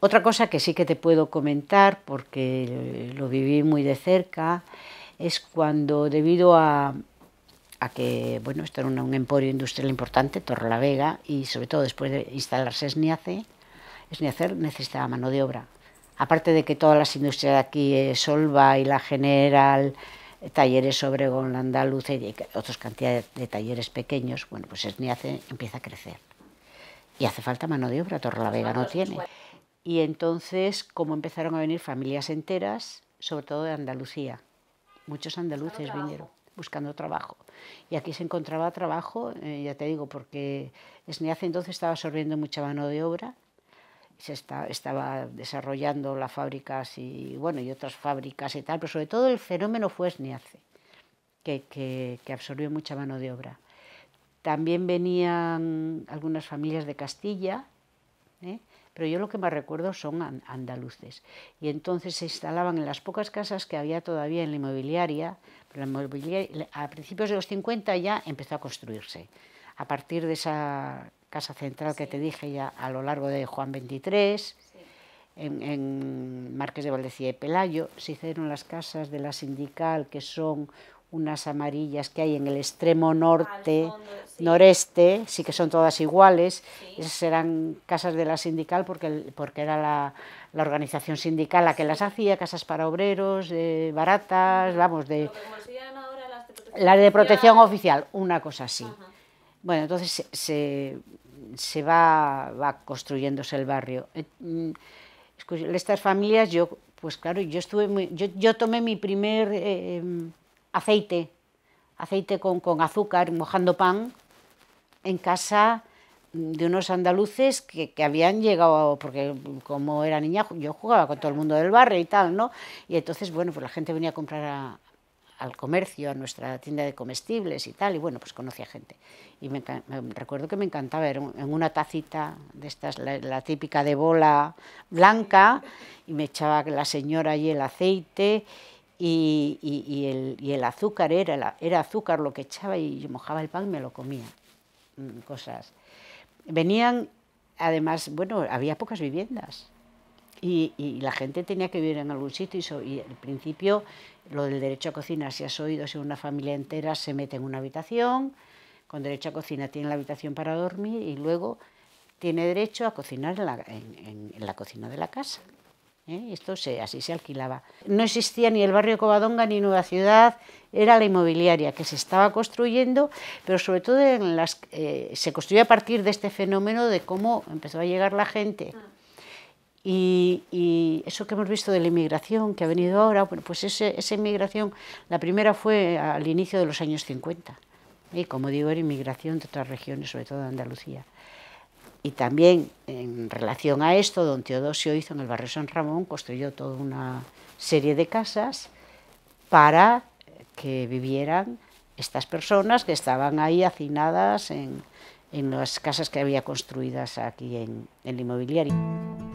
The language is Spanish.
Otra cosa que sí que te puedo comentar, porque lo viví muy de cerca, es cuando debido a, que, bueno, esto era un, emporio industrial importante, Vega y sobre todo después de instalarse Sniace, SNIACE necesitaba mano de obra. Aparte de que todas las industrias de aquí, eh, Solva y la General, eh, talleres sobre Landaluz y otras cantidades de talleres pequeños, bueno, pues Esniace empieza a crecer. Y hace falta mano de obra, Vega no tiene. Y entonces, como empezaron a venir familias enteras, sobre todo de Andalucía, muchos andaluces vinieron buscando trabajo. Y aquí se encontraba trabajo, eh, ya te digo, porque hace entonces estaba absorbiendo mucha mano de obra, se estaba desarrollando las fábricas y, bueno, y otras fábricas y tal, pero sobre todo el fenómeno fue Esniace, que, que absorbió mucha mano de obra. También venían algunas familias de Castilla, ¿eh? pero yo lo que más recuerdo son andaluces. Y entonces se instalaban en las pocas casas que había todavía en la inmobiliaria, pero inmobiliaria a principios de los 50 ya empezó a construirse. A partir de esa casa central que te dije ya a lo largo de Juan 23, en, en, de Valdecía y Pelayo, se hicieron las casas de la sindical que son unas amarillas que hay en el extremo norte, noreste, sí que son todas iguales, esas eran casas de la sindical porque, porque era la, organización sindical la que las hacía, casas para obreros, baratas, vamos, de... las de protección, la de protección oficial, una cosa así. Bueno, entonces se, va, construyéndose el barrio. Eh, mm, estas familias, yo, pues claro, yo estuve yo, tomé mi primer... Eh, em, aceite, aceite con, con azúcar, mojando pan, en casa mm, de unos andaluces que, habían llegado, porque como era niña yo jugaba con todo el mundo del barrio y tal, ¿no? Y entonces, bueno, pues la gente venía a comprar al comercio, a nuestra tienda de comestibles y tal, y bueno, pues conocía gente. Y me, recuerdo que me encantaba, ver en una tacita de estas, la, la, típica de bola blanca, y me echaba la señora allí el aceite y, el, azúcar era, azúcar lo que echaba y yo mojaba el pan y me lo comía. Mm, cosas. Venían, además, bueno, había pocas viviendas y, la gente tenía que vivir en algún sitio y, al principio lo del derecho a cocina, si has oído, si una familia entera se mete en una habitación, con derecho a cocina tiene la habitación para dormir y luego tiene derecho a cocinar en la cocina de la casa. ¿eh? Esto así se alquilaba. No existía ni el barrio Covadonga ni Nueva Ciudad, era la inmobiliaria que se estaba construyendo, pero sobre todo eh, se construyó a partir de este fenómeno de cómo empezó a llegar la gente. Ah. Y, eso que hemos visto de la inmigración que ha venido ahora, pues esa inmigración, la primera fue al inicio de los años 50, y como digo, era inmigración de otras regiones, sobre todo de Andalucía. Y también en relación a esto, don Teodosio hizo en el barrio San Ramón, construyó toda una serie de casas para que vivieran estas personas que estaban ahí hacinadas en, en las casas que había construidas aquí en el inmobiliario.